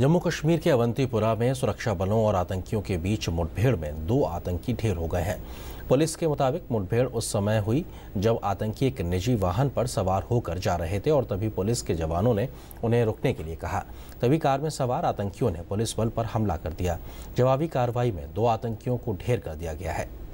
जम्मू कश्मीर के अवंतीपुरा में सुरक्षा बलों और आतंकियों के बीच मुठभेड़ में दो आतंकी ढेर हो गए हैं पुलिस के मुताबिक मुठभेड़ उस समय हुई जब आतंकी एक निजी वाहन पर सवार होकर जा रहे थे और तभी पुलिस के जवानों ने उन्हें रुकने के लिए कहा तभी कार में सवार आतंकियों ने पुलिस बल पर हमला कर दिया जवाबी कार्रवाई में दो आतंकियों को ढेर कर दिया गया है